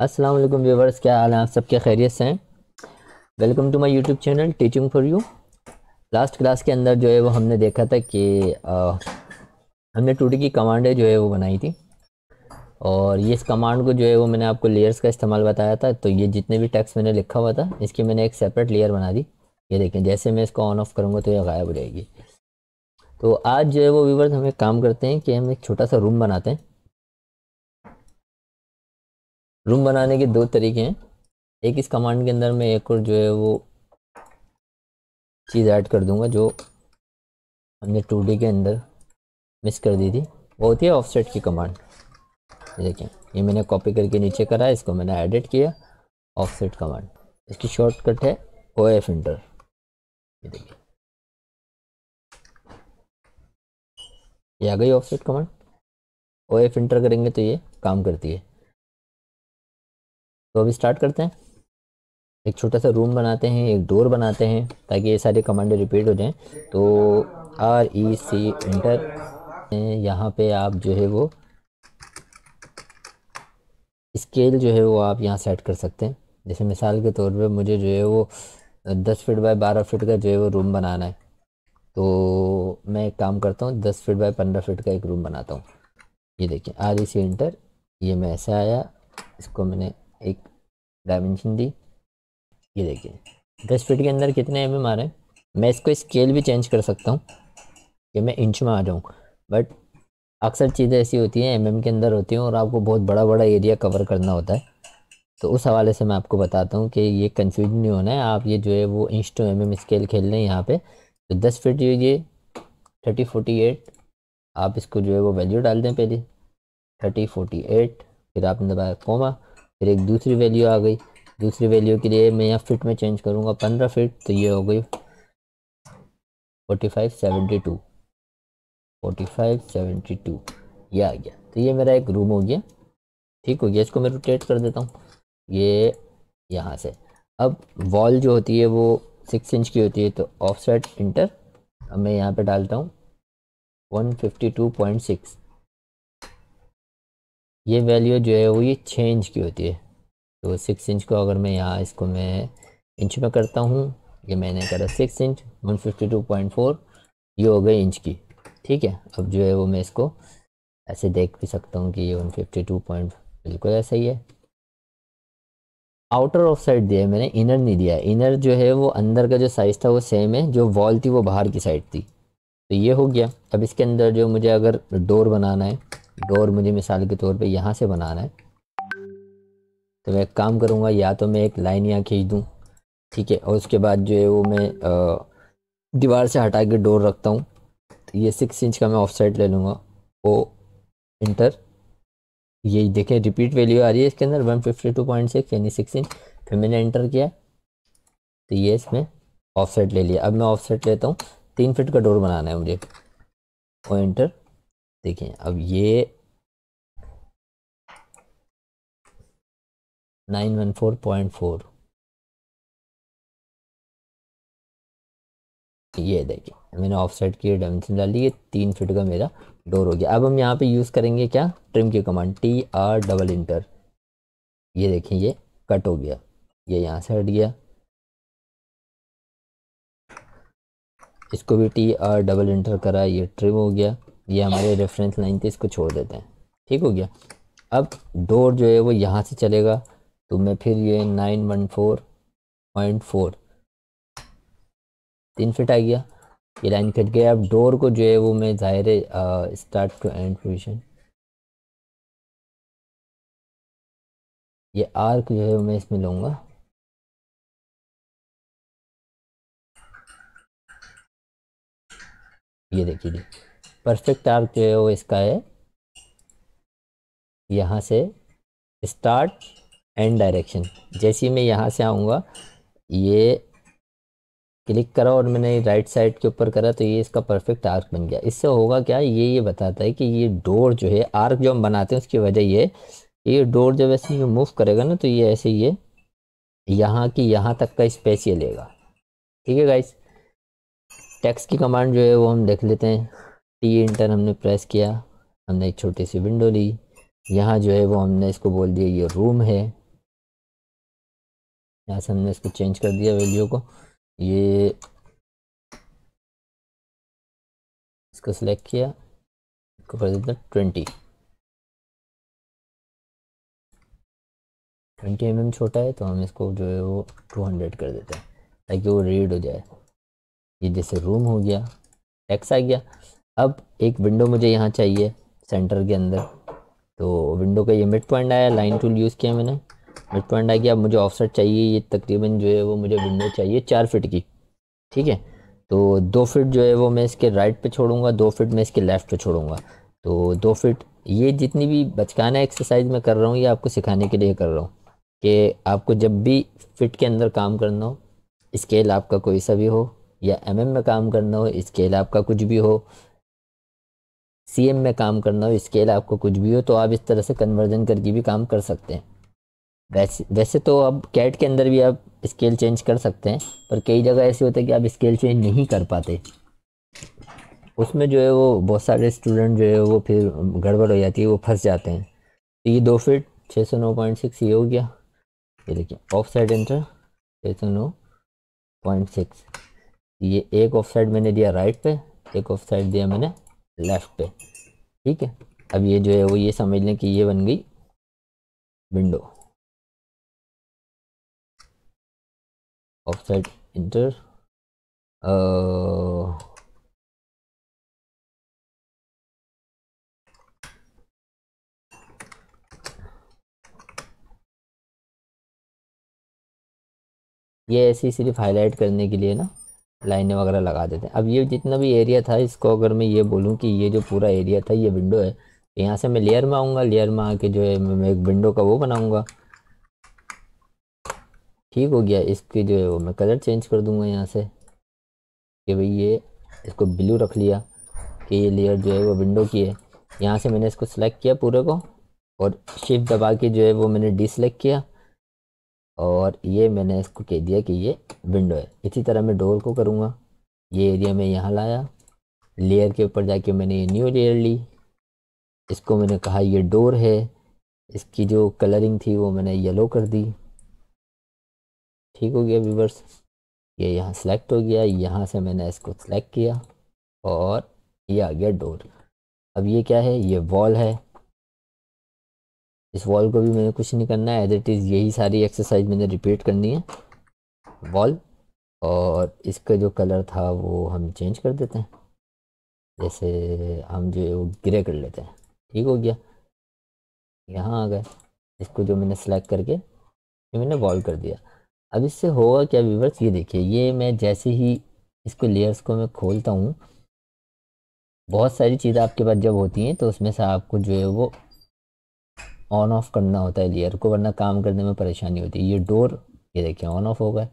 अस्सलाम वालेकुम व्यूवर्स क्या हाल है आप सबके खैरियत से हैं welcome to my YouTube channel teaching for you last class के अंदर जो है वो हमने देखा था कि आ, हमने टूटी की कमांडें जो है वो बनाई थी और ये इस कमांड को जो है वो मैंने आपको लेयर्स का इस्तेमाल बताया था तो ये जितने भी टैक्स मैंने लिखा हुआ था इसकी मैंने एक सेपरेट लेयर बना दी ये देखें जैसे मैं इसको ऑन ऑफ करूँगा तो ये गायब हो जाएगी तो आज जो है वो व्यूवर्स हमें काम करते हैं कि हम एक छोटा सा रूम बनाते हैं रूम बनाने के दो तरीके हैं एक इस कमांड के अंदर मैं एक और जो है वो चीज़ ऐड कर दूंगा जो हमने टू के अंदर मिस कर दी थी वो होती है ऑफसेट की कमांड देखें ये मैंने कॉपी करके नीचे करा इसको मैंने एडिट किया ऑफसेट कमांड इसकी शॉर्टकट है ओ एफ इंटर ये देखिए ये आ गई offset command O F enter करेंगे तो ये काम करती है तो अभी स्टार्ट करते हैं एक छोटा सा रूम बनाते हैं एक डोर बनाते हैं ताकि ये सारे कमांड रिपीट हो जाएं तो आर ई सी इंटर यहाँ पे आप जो है वो स्केल जो है वो आप यहाँ सेट कर सकते हैं जैसे मिसाल के तौर पे मुझे जो है वो दस फीट बाय बारह फीट का जो है वो रूम बनाना है तो मैं एक काम करता हूँ दस फीट बाय पंद्रह फीट का एक रूम बनाता हूँ ये देखिए आर ई सी इंटर ये मैं ऐसे आया इसको मैंने एक डायमेंशन दी ये देखिए दस फीट के अंदर कितने एम एम आ रहे हैं मैं इसको स्केल भी चेंज कर सकता हूँ कि मैं इंच में आ जाऊँ बट अक्सर चीज़ें ऐसी होती हैं एमएम के अंदर होती हैं और आपको बहुत बड़ा बड़ा एरिया कवर करना होता है तो उस हवाले से मैं आपको बताता हूँ कि ये कन्फ्यूज नहीं होना है आप ये जो है वो इंच टू एम स्केल खेल रहे हैं यहाँ पर तो दस फिट जो ये थर्टी फोर्टी एट आप इसको जो है वो वैल्यू डाल दें पहले थर्टी फोर्टी एट फिर आपने दबाया कोमा फिर एक दूसरी वैल्यू आ गई दूसरी वैल्यू के लिए मैं यहाँ फिट में चेंज करूँगा पंद्रह फिट तो ये हो गई forty five seventy two forty five seventy two ये आ गया तो ये मेरा एक रूम हो गया ठीक हो गया इसको मैं रोटेट कर देता हूँ ये यहाँ से अब वॉल जो होती है वो सिक्स इंच की होती है तो ऑफ साइड इंटर मैं यहाँ पे डालता हूँ one fifty two point six ये वैल्यू जो है वो ये छः इंच की होती है तो सिक्स इंच को अगर मैं यहाँ इसको मैं इंच में करता हूँ ये मैंने करा six inch one fifty two point four ये हो गई इंच की ठीक है अब जो है वो मैं इसको ऐसे देख भी सकता हूँ कि ये वन फिफ्टी टू पॉइंट बिल्कुल ऐसा ही है आउटर ऑफ साइड दिया है मैंने इनर नहीं दिया इनर जो है वो अंदर का जो साइज़ था वो सेम है जो वॉल थी वो बाहर की साइड थी तो ये हो गया अब इसके अंदर जो मुझे अगर डोर बनाना है डोर मुझे मिसाल के तौर पे यहाँ से बनाना है तो मैं एक काम करूँगा या तो मैं एक लाइन यहाँ खींच दूँ ठीक है और उसके बाद जो है वो मैं दीवार से हटा के डोर रखता हूँ तो ये सिक्स इंच का मैं ऑफ साइड ले लूँगा ओ इंटर ये देखें रिपीट वैल्यू आ रही है इसके अंदर one fifty two point six यानी सिक्स इंच फिर मैंने इंटर किया तो ये इसमें ऑफ साइड ले लिया अब मैं ऑफ साइड लेता हूँ तीन फिट का डोर बनाना है मुझे वो इंटर देखें अब ये nine one four point four ये देखिए मैंने ऑफ साइड की डायमेंशन डाली ये तीन फिट का मेरा डोर हो गया अब हम यहाँ पे यूज़ करेंगे क्या ट्रिम की command T R double enter ये देखें ये कट हो गया ये यहाँ से हट गया इसको भी टी आर डबल इंटर करा ये ट्रिम हो गया ये हमारे रेफरेंस लाइन थे इसको छोड़ देते हैं ठीक हो गया अब डोर जो है वो यहाँ से चलेगा तो मैं फिर ये nine one four point four तीन फिट आ गया ये लाइन कट गया अब डोर को जो है वो मैं ज़ाहिर है स्टार्ट टू एंड पोजिशन ये आर्क जो है वो मैं इसमें लूँगा ये देखिए परफेक्ट आर्क जो है वो इसका है यहाँ से स्टार्ट एंड डायरेक्शन जैसे ही मैं यहाँ से आऊँगा ये क्लिक करा और मैंने राइट साइड के ऊपर करा तो ये इसका परफेक्ट आर्क बन गया इससे होगा क्या ये ये बताता है कि ये डोर जो है आर्क जो हम बनाते हैं उसकी वजह ये ये डोर जब ऐसे ये मूव करेगा ना तो ये ऐसे ये यहाँ की यहाँ तक का स्पेस ये लेगा ठीक है गाइस टेक्स्ट की कमांड जो है वो हम देख लेते हैं टी इंटर हमने प्रेस किया हमने एक छोटी सी विंडो ली यहाँ जो है वो हमने इसको बोल दिया ये रूम है यहाँ से हमने इसको चेंज कर दिया वैल्यू को ये इसको सिलेक्ट किया इसको कर देता ट्वेंटी ट्वेंटी एम एम छोटा है तो हम इसको जो है वो टू हंड्रेड कर देते हैं ताकि वो रीड हो जाए ये जैसे रूम हो गया टैक्स आ गया अब एक विंडो मुझे यहाँ चाहिए सेंटर के अंदर तो विंडो का ये मिड पॉइंट आया लाइन टूल यूज़ किया मैंने मिड पॉइंट आ गया अब मुझे ऑफसेट चाहिए ये तकरीबन जो है वो मुझे विंडो चाहिए चार फिट की ठीक है तो दो फिट जो है वो मैं इसके राइट पे छोड़ूंगा दो फिट मैं इसके लेफ़्ट पे छोड़ूंगा तो दो फिट ये जितनी भी बचकाना एक्सरसाइज मैं कर रहा हूँ ये आपको सिखाने के लिए कर रहा हूँ कि आपको जब भी फिट के अंदर काम करना हो स्केल आपका कोई सा भी हो या एम में काम करना हो स्केल आपका कुछ भी हो सी में काम करना हो स्केल आपको कुछ भी हो तो आप इस तरह से कन्वर्जन करके भी काम कर सकते हैं वैसे वैसे तो अब कैट के अंदर भी आप स्केल चेंज कर सकते हैं पर कई जगह ऐसे होते है कि आप स्केल चेंज नहीं कर पाते उसमें जो है वो बहुत सारे स्टूडेंट जो है वो फिर गड़बड़ हो जाती है वो फंस जाते हैं तो ये दो फिट छः सौ नौ पॉइंट सिक्स ये हो गया ये देखिए ऑफ साइड एंटर छः सौ नौ पॉइंट सिक्स ये एक ऑफ साइड मैंने दिया राइट पे एक ऑफ साइड दिया मैंने लेफ़्ट पे ठीक है अब ये जो है वो ये समझ लें कि ये बन गई विंडो ऑफसेट इंटर ये ऐसी सिर्फ हाईलाइट करने के लिए ना लाइनें वगैरह लगा देते हैं अब ये जितना भी एरिया था इसको अगर मैं ये बोलूँ कि ये जो पूरा एरिया था ये विंडो है तो यहाँ से मैं लेयर में आऊँगा लेयर में आके जो है मैं एक विंडो का वो बनाऊँगा ठीक हो गया इसके जो है वो मैं कलर चेंज कर दूँगा यहाँ से कि भाई ये इसको ब्लू रख लिया कि ये लेयर जो है वो विंडो की है यहाँ से मैंने इसको सेलेक्ट किया पूरे को और शिफ्ट दबा के जो है वो मैंने डिसलेक्ट किया और ये मैंने इसको कह दिया कि ये विंडो है इसी तरह मैं डोर को करूँगा ये एरिया मैं यहाँ लाया लेयर के ऊपर जाके मैंने ये न्यू लेयर ली इसको मैंने कहा ये डोर है इसकी जो कलरिंग थी वो मैंने येलो कर दी ठीक हो गया व्यूवर्स ये यहाँ सेलेक्ट हो गया यहाँ से मैंने इसको सेलेक्ट किया और ये आ गया डोर अब ये क्या है ये वॉल है इस वॉल को भी मैंने कुछ नहीं करना है एज इट इज़ यही सारी एक्सरसाइज मैंने रिपीट करनी है वॉल और इसका जो कलर था वो हम चेंज कर देते हैं जैसे हम जो वो ग्रे कर लेते हैं ठीक हो गया यहाँ आ गए इसको जो मैंने सेलेक्ट करके ये मैंने वॉल कर दिया अब इससे होगा क्या व्यूवर्स ये देखिए ये मैं जैसे ही इसको लेयर्स को मैं खोलता हूँ बहुत सारी चीज़ें आपके पास जब होती हैं तो उसमें से आपको जो है वो ऑन ऑफ करना होता है लेयर को वरना काम करने में परेशानी होती है ये डोर ये देखिए ऑन ऑफ होगा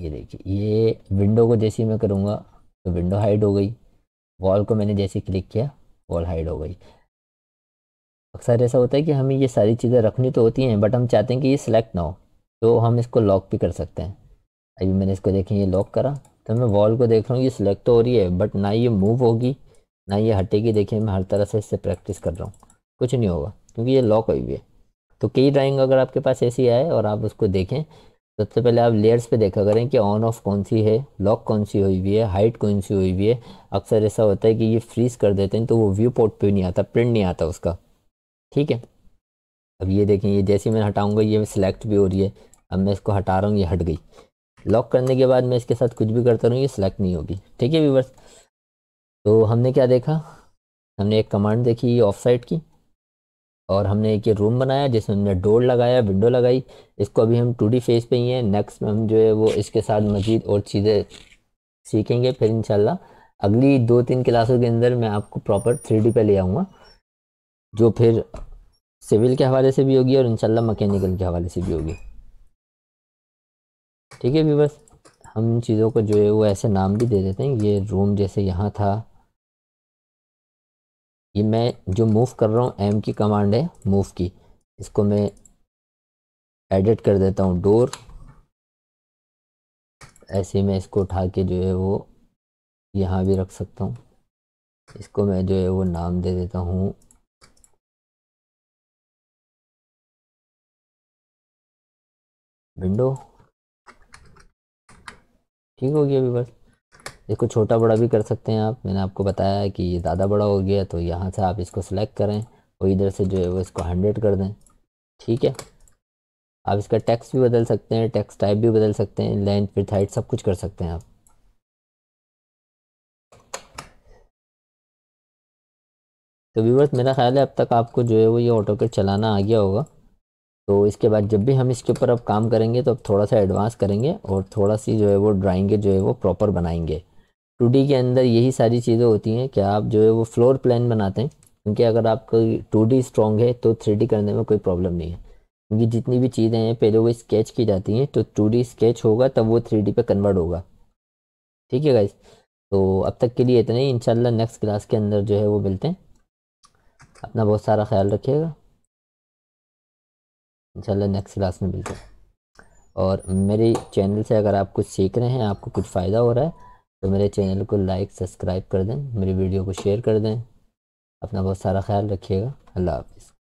ये देखिए ये विंडो को जैसे ही मैं करूँगा तो विंडो हाइड हो गई वॉल को मैंने जैसे क्लिक किया वॉल हाइड हो गई अक्सर ऐसा होता है कि हमें ये सारी चीज़ें रखनी तो होती हैं बट हम चाहते हैं कि ये सिलेक्ट ना हो तो हम इसको लॉक भी कर सकते हैं अभी मैंने इसको देखें ये लॉक करा तो मैं वॉल को देख रहा हूँ ये सिलेक्ट तो हो रही है बट ना ये मूव होगी ना ये हटेगी देखिए मैं हर तरह से इससे प्रैक्टिस कर रहा हूँ कुछ नहीं होगा क्योंकि ये लॉक हुई हुई है तो कई ड्राइंग अगर आपके पास ऐसी आए और आप उसको देखें सबसे तो पहले आप लेयर्स पे देखा करें कि ऑन ऑफ कौन सी है लॉक कौन सी हुई हुई है हाइट कौन सी हुई हुई है अक्सर ऐसा होता है कि ये फ्रीज कर देते हैं तो वो व्यू पोर्ट पर नहीं आता प्रिंट नहीं आता उसका ठीक है अब ये देखें ये जैसे मैं हटाऊँगा ये सिलेक्ट भी हो रही है अब मैं इसको हटा रहा हूँ ये हट गई लॉक करने के बाद मैं इसके साथ कुछ भी करता रहूँ ये सिलेक्ट नहीं होगी ठीक है व्यूवर्स तो हमने क्या देखा हमने एक कमांड देखी ऑफ साइड की और हमने एक ये रूम बनाया जिसमें हमने डोर लगाया विंडो लगाई इसको अभी हम टू डी फेस पे ही हैं नेक्स्ट में हम जो है वो इसके साथ मज़ीद और चीज़ें सीखेंगे फिर इंशाल्लाह अगली दो तीन क्लासों के अंदर मैं आपको प्रॉपर थ्री डी पे ले आऊँगा जो फिर सिविल के हवाले से भी होगी और इंशाल्लाह मकैनिकल के हवाले से भी होगी ठीक है व्यूवर्स हम चीज़ों को जो है वो ऐसे नाम भी दे देते हैं ये रूम जैसे यहाँ था ये मैं जो मूव कर रहा हूँ एम की कमांड है मूव की इसको मैं एडिट कर देता हूँ डोर ऐसे मैं इसको उठा के जो है वो यहाँ भी रख सकता हूँ इसको मैं जो है वो नाम दे देता हूँ विंडो ठीक हो गया बस इसको छोटा बड़ा भी कर सकते हैं आप मैंने आपको बताया कि ये ज़्यादा बड़ा हो गया तो यहाँ से आप इसको सिलेक्ट करें और इधर से जो है वो इसको हंड्रेड कर दें ठीक है आप इसका टैक्स भी बदल सकते हैं टैक्स टाइप भी बदल सकते हैं लेंथ विथ हाइट सब कुछ कर सकते हैं आप तो व्यूवर्स मेरा ख्याल है अब तक आपको जो है वो ये ऑटो कट चलाना आ गया होगा तो इसके बाद जब भी हम इसके ऊपर अब काम करेंगे तो अब थोड़ा सा एडवांस करेंगे और थोड़ा सी जो है वो ड्राइंगे जो है वो प्रॉपर बनाएंगे टू के अंदर यही सारी चीज़ें होती हैं कि आप जो है वो फ्लोर प्लान बनाते हैं क्योंकि अगर कोई टू डी स्ट्रॉन्ग है तो थ्री करने में कोई प्रॉब्लम नहीं है क्योंकि जितनी भी चीज़ें हैं पहले वो स्केच की जाती हैं तो टू स्केच होगा तब वो थ्री पे कन्वर्ट होगा ठीक है गाइज तो अब तक के लिए इतना ही इनशाला नेक्स्ट क्लास के अंदर जो है वो मिलते हैं अपना बहुत सारा ख्याल रखिएगा इंशाल्लाह नेक्स्ट क्लास में मिलते हैं और मेरे चैनल से अगर आप कुछ सीख रहे हैं आपको कुछ फ़ायदा हो रहा है तो मेरे चैनल को लाइक सब्सक्राइब कर दें मेरी वीडियो को शेयर कर दें अपना बहुत सारा ख्याल रखिएगा अल्लाह हाफिज़